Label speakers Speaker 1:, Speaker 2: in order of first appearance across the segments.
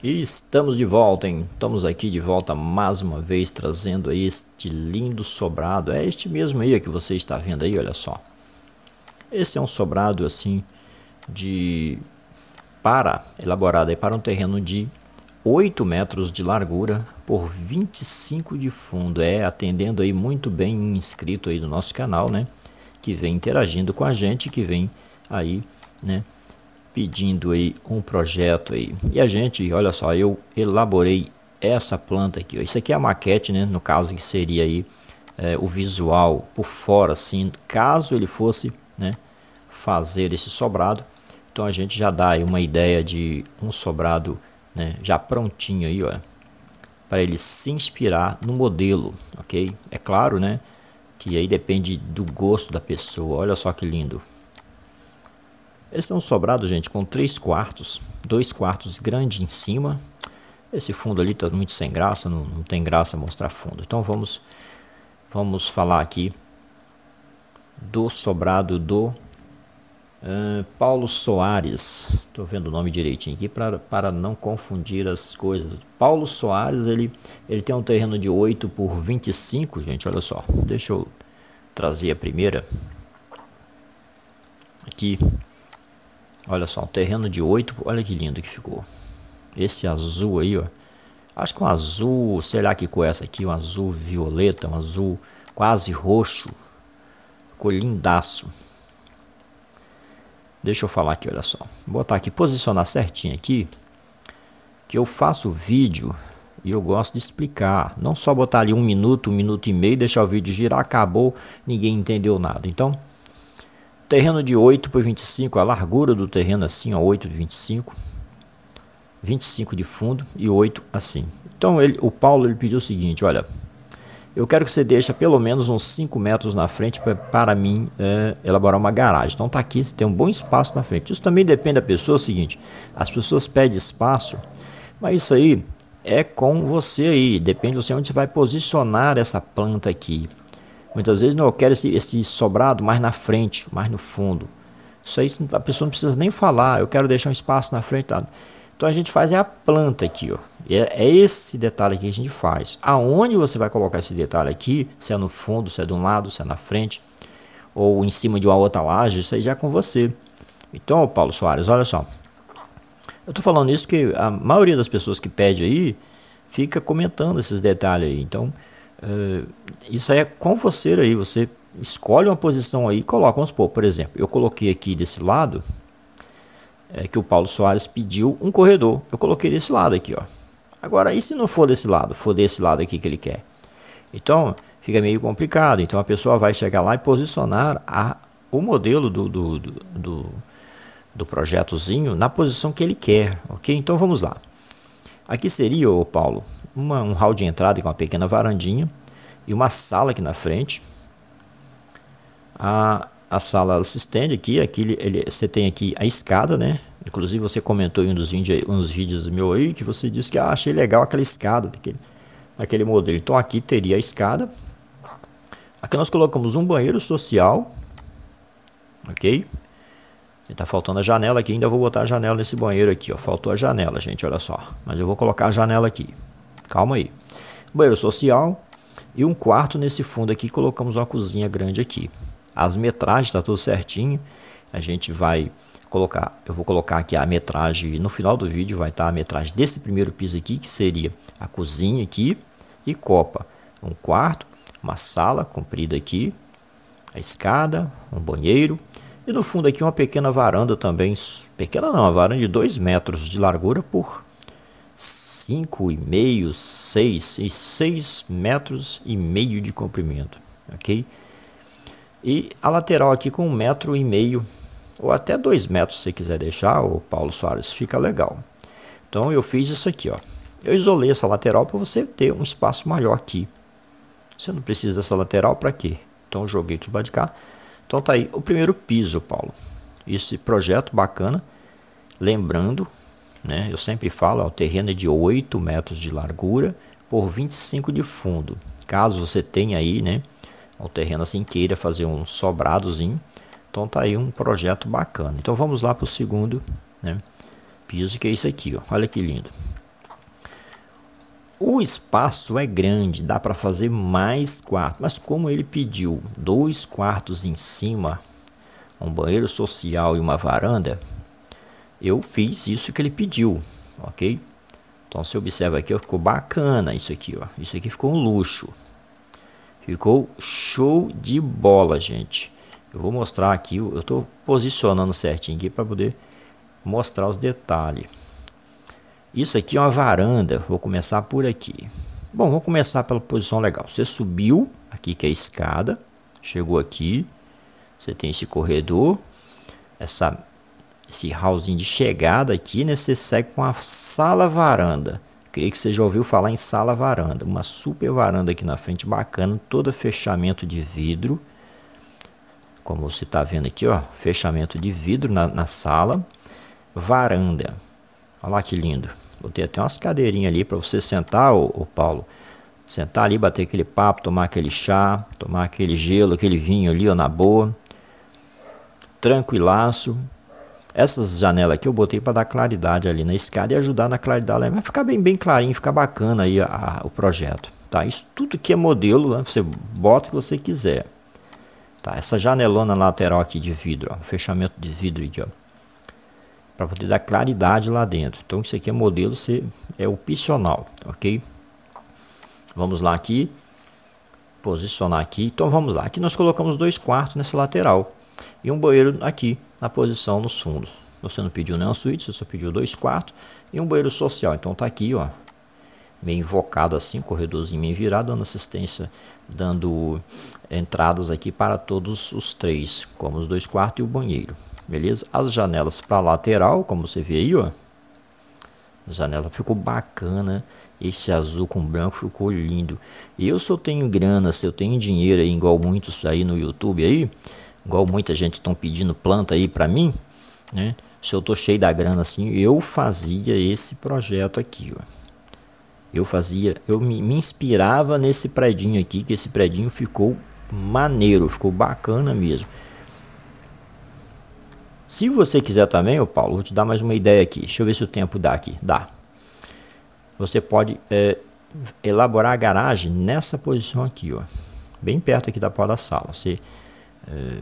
Speaker 1: E estamos de volta, hein? Estamos aqui de volta mais uma vez trazendo aí este lindo sobrado. É este mesmo aí que você está vendo aí, olha só. Esse é um sobrado assim de para elaborado aí para um terreno de 8 metros de largura por 25 de fundo. É atendendo aí muito bem inscrito aí do nosso canal, né? Que vem interagindo com a gente, que vem aí, né? pedindo aí um projeto aí. E a gente, olha só, eu elaborei essa planta aqui. Isso aqui é a maquete, né? No caso que seria aí é, o visual por fora, assim, caso ele fosse, né? Fazer esse sobrado. Então a gente já dá aí uma ideia de um sobrado, né? Já prontinho aí, ó, para ele se inspirar no modelo, ok? É claro, né? Que aí depende do gosto da pessoa. Olha só que lindo. Esse é um sobrado, gente, com 3 quartos, 2 quartos grande em cima. Esse fundo ali está muito sem graça, não, não tem graça mostrar fundo. Então vamos, vamos falar aqui do sobrado do uh, Paulo Soares. Estou vendo o nome direitinho aqui para, para não confundir as coisas. Paulo Soares ele, ele tem um terreno de 8 por 25, gente, olha só. Deixa eu trazer a primeira. Aqui Olha só, um terreno de 8, olha que lindo que ficou. Esse azul aí, ó. Acho que um azul, sei lá que cor é essa aqui, um azul violeta, um azul quase roxo. Ficou lindaço. Deixa eu falar aqui, olha só. Vou botar aqui, posicionar certinho aqui. Que eu faço vídeo e eu gosto de explicar. Não só botar ali um minuto, um minuto e meio, deixar o vídeo girar, acabou, ninguém entendeu nada. Então, Terreno de 8 por 25, a largura do terreno assim, ó, 8 de 25. 25 de fundo e 8 assim. Então ele, o Paulo ele pediu o seguinte, olha, eu quero que você deixe pelo menos uns 5 metros na frente para mim é, elaborar uma garagem. Então tá aqui, tem um bom espaço na frente. Isso também depende da pessoa, é o seguinte, as pessoas pedem espaço, mas isso aí é com você aí, depende de você onde você vai posicionar essa planta aqui. Muitas vezes não, eu quero esse, esse sobrado mais na frente, mais no fundo. Isso aí a pessoa não precisa nem falar, eu quero deixar um espaço na frente. Tá? Então a gente faz é a planta aqui, ó. É, é esse detalhe aqui que a gente faz. Aonde você vai colocar esse detalhe aqui, se é no fundo, se é de um lado, se é na frente, ou em cima de uma outra laje, isso aí já é com você. Então, Paulo Soares, olha só. Eu tô falando isso que a maioria das pessoas que pede aí fica comentando esses detalhes aí. Então, eh, isso aí é com você aí, você escolhe uma posição aí e coloca, vamos supor, por exemplo, eu coloquei aqui desse lado, é que o Paulo Soares pediu um corredor, eu coloquei desse lado aqui, ó. Agora, e se não for desse lado, for desse lado aqui que ele quer? Então, fica meio complicado, então a pessoa vai chegar lá e posicionar a, o modelo do, do, do, do do projetozinho na posição que ele quer, ok? Então vamos lá. Aqui seria, ô Paulo, uma, um hall de entrada com uma pequena varandinha e uma sala aqui na frente. A, a sala se estende aqui, aqui ele, ele, você tem aqui a escada, né? Inclusive você comentou em um dos, vídeos, um dos vídeos meu aí que você disse que ah, achei legal aquela escada daquele, daquele modelo. Então aqui teria a escada. Aqui nós colocamos um banheiro social, ok? Tá faltando a janela aqui, ainda vou botar a janela nesse banheiro aqui, ó. Faltou a janela, gente, olha só. Mas eu vou colocar a janela aqui. Calma aí. Banheiro social e um quarto nesse fundo aqui, colocamos uma cozinha grande aqui. As metragens tá tudo certinho. A gente vai colocar, eu vou colocar aqui a metragem no final do vídeo, vai estar tá a metragem desse primeiro piso aqui, que seria a cozinha aqui e copa. Um quarto, uma sala comprida aqui, a escada, um banheiro, e no fundo aqui uma pequena varanda também, pequena não, uma varanda de 2 metros de largura por 5,5, 6 e 6 metros e meio de comprimento, ok? E a lateral aqui com 1,5 um metro e meio, ou até 2 metros se quiser deixar, o Paulo Soares fica legal. Então eu fiz isso aqui, ó. Eu isolei essa lateral para você ter um espaço maior aqui. Você não precisa dessa lateral para quê? Então joguei tudo para de cá. Então tá aí o primeiro piso, Paulo. Esse projeto bacana. Lembrando, né, eu sempre falo, ó, é o terreno é de 8 metros de largura por 25 de fundo. Caso você tenha aí, né, um terreno assim queira fazer um sobradozinho, então tá aí um projeto bacana. Então vamos lá para o segundo, né, piso que é esse aqui, ó. Olha que lindo. O espaço é grande, dá para fazer mais quartos, mas como ele pediu dois quartos em cima, um banheiro social e uma varanda, eu fiz isso que ele pediu, ok? Então você observa aqui, ó, ficou bacana isso aqui, ó. Isso aqui ficou um luxo. Ficou show de bola, gente. Eu vou mostrar aqui, eu estou posicionando certinho aqui para poder mostrar os detalhes. Isso aqui é uma varanda, vou começar por aqui. Bom, vou começar pela posição legal. Você subiu, aqui que é a escada, chegou aqui, você tem esse corredor, essa, esse hallzinho de chegada aqui, né? Você segue com a sala-varanda. Creio que você já ouviu falar em sala-varanda. Uma super varanda aqui na frente, bacana, toda fechamento de vidro. Como você está vendo aqui, ó, fechamento de vidro na, na sala. Varanda. Olha lá que lindo. Botei até umas cadeirinhas ali para você sentar, ô, ô, Paulo. Sentar ali, bater aquele papo, tomar aquele chá, tomar aquele gelo, aquele vinho ali, ó, na boa. Tranquilaço. Essas janelas aqui eu botei para dar claridade ali na escada e ajudar na claridade Vai ficar bem, bem clarinho, ficar bacana aí a, a, o projeto. Tá? Isso tudo que é modelo, né? você bota o que você quiser. Tá? Essa janelona lateral aqui de vidro, ó, fechamento de vidro aqui, ó para poder dar claridade lá dentro. Então isso aqui é modelo, você é, é opcional, ok? Vamos lá aqui, posicionar aqui. Então vamos lá, aqui nós colocamos dois quartos nessa lateral e um banheiro aqui na posição nos fundos. Você não pediu nenhum suíte, você só pediu dois quartos e um banheiro social. Então tá aqui, ó, meio invocado assim, corredorzinho meio virado, dando assistência, dando eh, entradas aqui para todos os três, como os dois quartos e o banheiro, beleza? As janelas para a lateral, como você vê aí, ó, a janela ficou bacana, esse azul com branco ficou lindo. E eu só tenho grana, se eu tenho dinheiro aí, igual muitos aí no YouTube aí, igual muita gente estão pedindo planta aí para mim, né? Se eu tô cheio da grana assim, eu fazia esse projeto aqui, ó eu fazia, eu me, me inspirava nesse predinho aqui, que esse predinho ficou maneiro, ficou bacana mesmo. Se você quiser também, ô Paulo, vou te dar mais uma ideia aqui. Deixa eu ver se o tempo dá aqui. Dá. Você pode é, elaborar a garagem nessa posição aqui, ó. Bem perto aqui da porta da sala. Você é,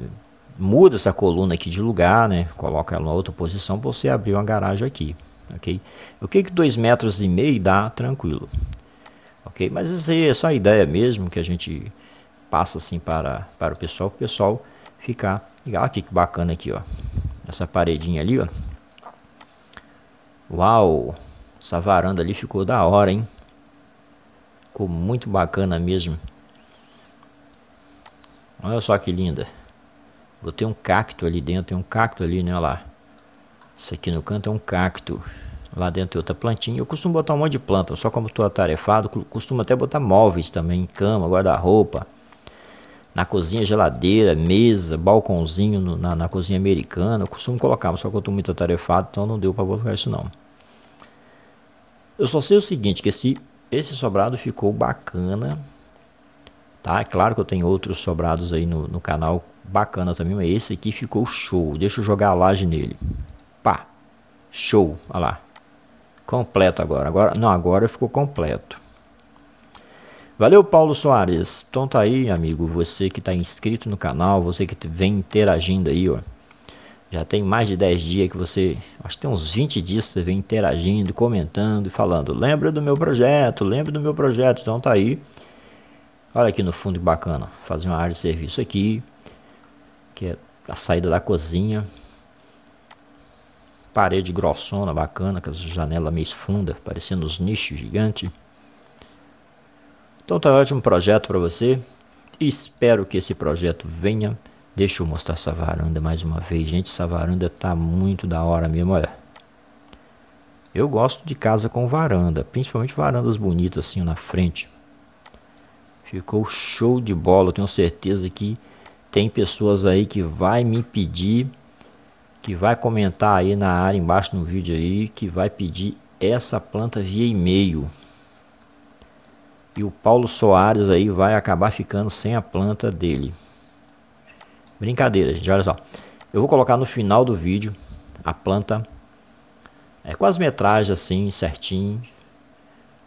Speaker 1: muda essa coluna aqui de lugar, né? Coloca ela em outra posição para você abrir uma garagem aqui ok? O que que 2 metros e meio dá tranquilo, ok? Mas isso aí é só a ideia mesmo que a gente passa assim para, para o pessoal, o pessoal ficar, olha ah, aqui que bacana aqui, ó, essa paredinha ali, ó, uau, essa varanda ali ficou da hora, hein? Ficou muito bacana mesmo. Olha só que linda. Botei um cacto ali dentro, tem um cacto ali, né, olha lá. Isso aqui no canto é um cacto. Lá dentro é outra plantinha. Eu costumo botar um monte de planta, só como estou atarefado, costumo até botar móveis também, cama, guarda-roupa. Na cozinha, geladeira, mesa, balcãozinho no, na, na, cozinha americana. Eu costumo colocar, mas só que eu estou muito atarefado, então não deu para colocar isso não. Eu só sei o seguinte, que esse, esse sobrado ficou bacana. Tá? É claro que eu tenho outros sobrados aí no, no canal bacana também, mas esse aqui ficou show. Deixa eu jogar a laje nele. Pá. Show. Olha lá. Completo agora. agora. Não, agora ficou completo. Valeu, Paulo Soares. Então tá aí, amigo. Você que está inscrito no canal, você que vem interagindo aí, ó. Já tem mais de 10 dias que você, acho que tem uns 20 dias que você vem interagindo, comentando e falando. Lembra do meu projeto, lembra do meu projeto. Então tá aí. Olha aqui no fundo que bacana. Fazer uma área de serviço aqui, que é a saída da cozinha parede grossona, bacana, com as janelas meio fundas, parecendo uns nichos gigantes. Então tá ótimo projeto para você. Espero que esse projeto venha. Deixa eu mostrar essa varanda mais uma vez. Gente, essa varanda tá muito da hora mesmo, olha. Eu gosto de casa com varanda, principalmente varandas bonitas assim na frente. Ficou show de bola, eu tenho certeza que tem pessoas aí que vai me pedir que vai comentar aí na área embaixo no vídeo aí que vai pedir essa planta via e-mail. E o Paulo Soares aí vai acabar ficando sem a planta dele. Brincadeira, gente, olha só. Eu vou colocar no final do vídeo a planta é, com as metragens assim, certinho,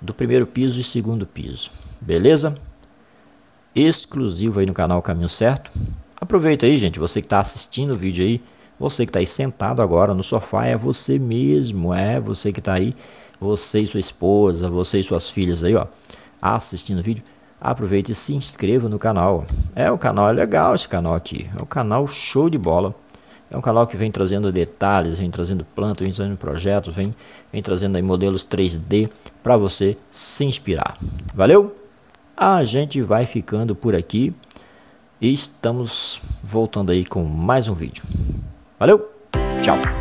Speaker 1: do primeiro piso e segundo piso, beleza? Exclusivo aí no canal Caminho Certo. Aproveita aí, gente, você que está assistindo o vídeo aí, você que está aí sentado agora no sofá é você mesmo, é você que está aí, você e sua esposa, você e suas filhas aí, ó, assistindo o vídeo. Aproveite e se inscreva no canal. É, o canal é legal esse canal aqui. É um canal show de bola. É um canal que vem trazendo detalhes, vem trazendo plantas, vem trazendo projetos, vem, vem trazendo aí modelos 3D para você se inspirar. Valeu? A gente vai ficando por aqui e estamos voltando aí com mais um vídeo. Valeu, tchau!